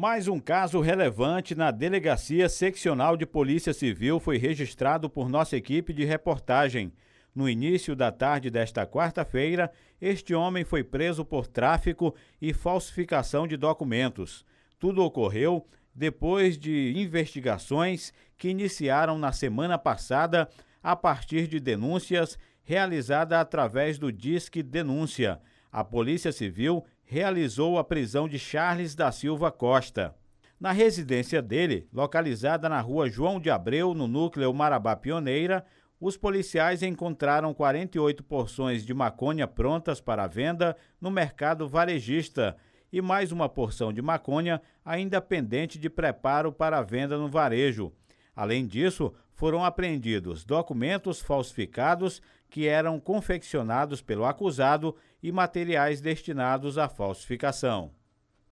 Mais um caso relevante na Delegacia Seccional de Polícia Civil foi registrado por nossa equipe de reportagem. No início da tarde desta quarta-feira, este homem foi preso por tráfico e falsificação de documentos. Tudo ocorreu depois de investigações que iniciaram na semana passada a partir de denúncias realizadas através do Disque Denúncia. A Polícia Civil realizou a prisão de Charles da Silva Costa. Na residência dele, localizada na rua João de Abreu, no núcleo Marabá Pioneira, os policiais encontraram 48 porções de maconha prontas para venda no mercado varejista e mais uma porção de maconha ainda pendente de preparo para venda no varejo. Além disso, foram apreendidos documentos falsificados que eram confeccionados pelo acusado e materiais destinados à falsificação.